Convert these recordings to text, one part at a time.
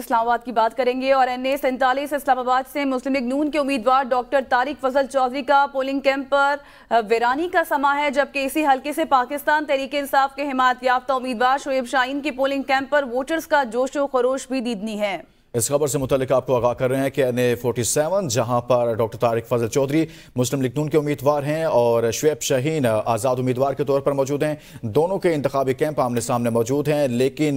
इस्लामाबाद की बात करेंगे और एन ए सैंतालीस इस्लामाबाद से मुस्लिम लीग नून के उम्मीदवार डॉक्टर तारिक फजल चौधरी का पोलिंग कैंप पर वीरानी का समा है जबकि इसी हल्के से पाकिस्तान तहरीक इंसाफ के हिमात याफ्ता उम्मीदवार शुएब शाहीन के पोलिंग कैंप पर वोटर्स का जोशो खरोश भी दीदनी है इस खबर से मुतलिक आपको आगाह कर रहे हैं कि एन ए फोर्टी सेवन जहाँ पर डॉक्टर तारिक फजल चौधरी मुस्लिम लीग नून के उम्मीदवार हैं और शुएब शहीन आज़ाद उम्मीदवार के तौर पर मौजूद हैं दोनों के इंतबी कैंप आमने सामने मौजूद हैं लेकिन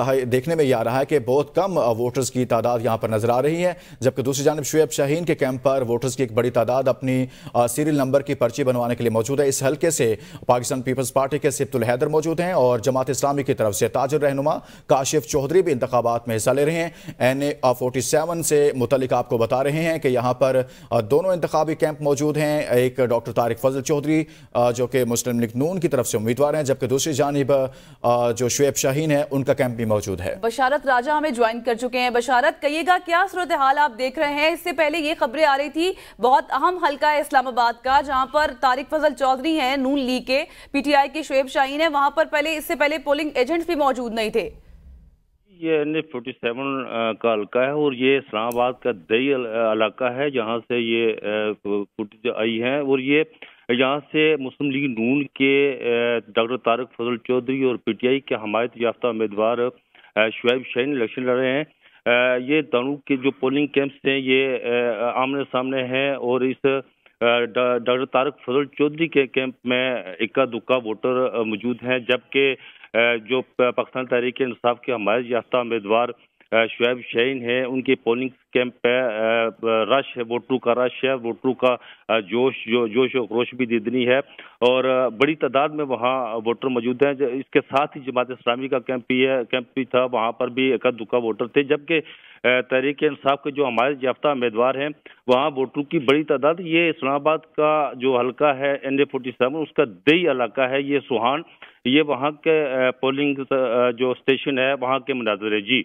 कहा देखने में यह आ रहा है कि बहुत कम वोटर्स की तादाद यहाँ पर नज़र आ रही है जबकि दूसरी जानब शुएब शहीन के कैंप पर वोटर्स की एक बड़ी तादाद अपनी सीरियल नंबर की पर्ची बनवाने के लिए मौजूद है इस हल्के से पाकिस्तान पीपल्स पार्टी के सिप्तुल हैदर मौजूद हैं और जमात इस्लामी की तरफ से ताजर रहनुमा काशिफ चौधरी भी इंतबात में हिस्सा ले रहे हैं एन ए फोर्टी सेवन से मुतलिक आपको बता रहे हैं कि यहाँ पर दोनों इंतबी कैंप मौजूद हैं एक डॉक्टर तारिक फजल चौधरी जो कि मुस्लिम लीग नून की तरफ से उम्मीदवार हैं जबकि दूसरी जानब जो शुएब शाहीन है उनका कैंप भी मौजूद है बशारत राजा हमें ज्वाइन कर चुके हैं बशारत कहिएगा क्या सूरत हाल आप देख रहे हैं इससे पहले ये खबरें आ रही थी बहुत अहम हल्का है इस्लामाबाद का जहाँ पर तारिक फजल चौधरी हैं नून लीग के पीटीआई के शुएब शाहीन है वहाँ पर पहले इससे पहले पोलिंग एजेंट्स भी मौजूद नहीं थे ये एन एच फोर्टी सेवन का हल्का है और ये इस्लामाबाद का दही इलाका है जहाँ से ये फुटेज आई है और ये यहाँ से मुस्लिम लीग नून के डॉक्टर तारक फजल चौधरी और पीटीआई के हमायत याफ्ता उम्मीदवार शुएब शहीन इलेक्शन लड़ रहे हैं ये दानू के जो पोलिंग कैंप्स हैं ये आमने सामने हैं और इस डॉक्टर तारक फजल चौधरी के कैंप में इक्का दुक्का वोटर मौजूद हैं जबकि जो पाकिस्तान तहरीक इंसाफ के हमारे याफ्ता उम्मीदवार शुएब शहीन है उनके पोलिंग कैंप पे रश है वोटरों का रश है वोटरों का जोश जो जोश खरोश भी दिदनी है और बड़ी तादाद में वहाँ वोटर मौजूद हैं इसके साथ ही जमात इस्लामी का कैंप भी है कैंप भी था वहाँ पर भी एक दुखा वोटर थे जबकि तहरीक इंसाफ के जो हमारे याफ्ता उम्मीदवार हैं वहाँ वोटरों की बड़ी तादाद ये इस्लामाबाद का जो हल्का है एन ए फोर्टी सेवन उसका दई इलाका है ये सुहान ये वहाँ के पोलिंग जो स्टेशन है वहाँ के है जी